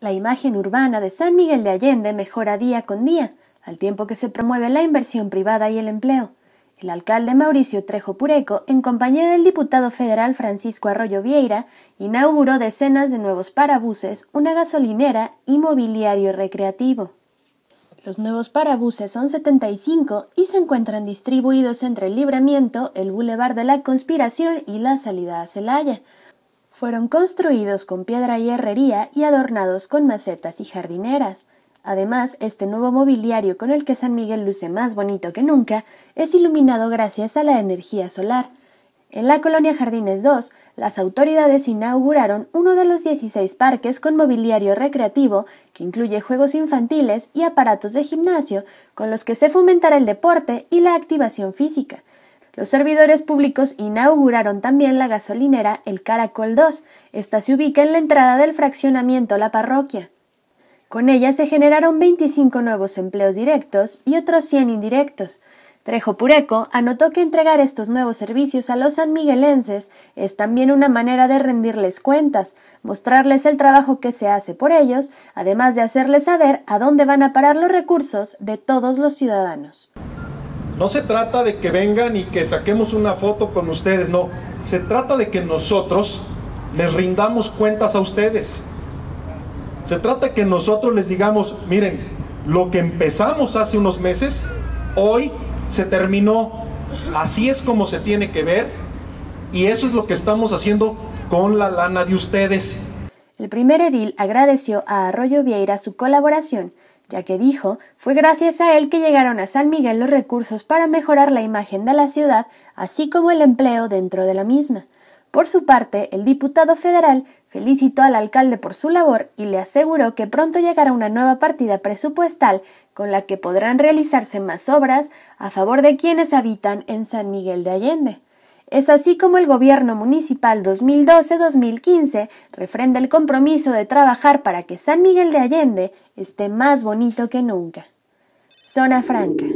La imagen urbana de San Miguel de Allende mejora día con día, al tiempo que se promueve la inversión privada y el empleo. El alcalde Mauricio Trejo Pureco, en compañía del diputado federal Francisco Arroyo Vieira, inauguró decenas de nuevos parabuses, una gasolinera y mobiliario recreativo. Los nuevos parabuses son 75 y se encuentran distribuidos entre el Libramiento, el Boulevard de la Conspiración y la salida a Celaya. Fueron construidos con piedra y herrería y adornados con macetas y jardineras. Además, este nuevo mobiliario con el que San Miguel luce más bonito que nunca es iluminado gracias a la energía solar. En la colonia Jardines II, las autoridades inauguraron uno de los 16 parques con mobiliario recreativo que incluye juegos infantiles y aparatos de gimnasio con los que se fomentará el deporte y la activación física. Los servidores públicos inauguraron también la gasolinera El Caracol 2. Esta se ubica en la entrada del fraccionamiento La Parroquia. Con ella se generaron 25 nuevos empleos directos y otros 100 indirectos. Trejo Pureco anotó que entregar estos nuevos servicios a los sanmiguelenses es también una manera de rendirles cuentas, mostrarles el trabajo que se hace por ellos, además de hacerles saber a dónde van a parar los recursos de todos los ciudadanos. No se trata de que vengan y que saquemos una foto con ustedes, no. Se trata de que nosotros les rindamos cuentas a ustedes. Se trata de que nosotros les digamos, miren, lo que empezamos hace unos meses, hoy se terminó. Así es como se tiene que ver y eso es lo que estamos haciendo con la lana de ustedes. El primer edil agradeció a Arroyo Vieira su colaboración ya que dijo, fue gracias a él que llegaron a San Miguel los recursos para mejorar la imagen de la ciudad, así como el empleo dentro de la misma. Por su parte, el diputado federal felicitó al alcalde por su labor y le aseguró que pronto llegará una nueva partida presupuestal con la que podrán realizarse más obras a favor de quienes habitan en San Miguel de Allende. Es así como el Gobierno Municipal 2012-2015 refrenda el compromiso de trabajar para que San Miguel de Allende esté más bonito que nunca. Zona Franca.